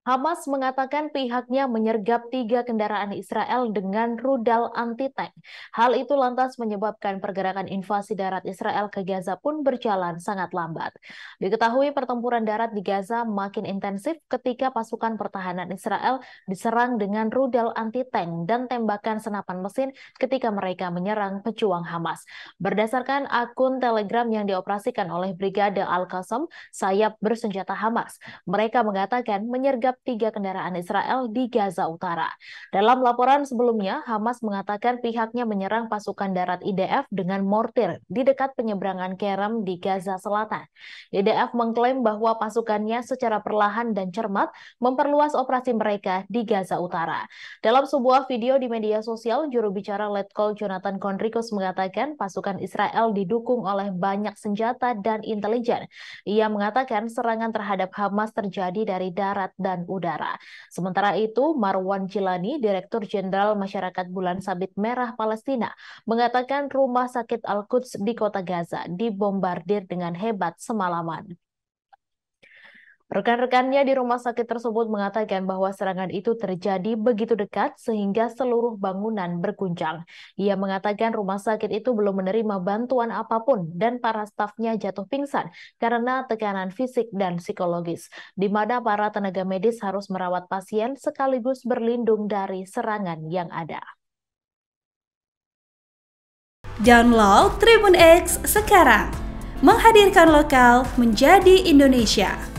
Hamas mengatakan pihaknya menyergap tiga kendaraan Israel dengan rudal anti-tank. Hal itu lantas menyebabkan pergerakan invasi darat Israel ke Gaza pun berjalan sangat lambat. Diketahui pertempuran darat di Gaza makin intensif ketika pasukan pertahanan Israel diserang dengan rudal anti-tank dan tembakan senapan mesin ketika mereka menyerang pejuang Hamas. Berdasarkan akun Telegram yang dioperasikan oleh Brigade Al-Qassam, sayap bersenjata Hamas, mereka mengatakan menyergap terhadap tiga kendaraan Israel di Gaza Utara. Dalam laporan sebelumnya, Hamas mengatakan pihaknya menyerang pasukan darat IDF dengan mortir di dekat penyeberangan Kerem di Gaza Selatan. IDF mengklaim bahwa pasukannya secara perlahan dan cermat memperluas operasi mereka di Gaza Utara. Dalam sebuah video di media sosial, juru bicara Letkol Jonathan Conricus mengatakan pasukan Israel didukung oleh banyak senjata dan intelijen. Ia mengatakan serangan terhadap Hamas terjadi dari darat dan dan Udara. Sementara itu, Marwan Jilani, Direktur Jenderal Masyarakat Bulan Sabit Merah Palestina, mengatakan rumah sakit Al-Quds di kota Gaza dibombardir dengan hebat semalaman. Rekan-rekannya di rumah sakit tersebut mengatakan bahwa serangan itu terjadi begitu dekat sehingga seluruh bangunan berkuncang. Ia mengatakan rumah sakit itu belum menerima bantuan apapun dan para stafnya jatuh pingsan karena tekanan fisik dan psikologis, di mana para tenaga medis harus merawat pasien sekaligus berlindung dari serangan yang ada. Download Tribun X sekarang, menghadirkan lokal menjadi Indonesia.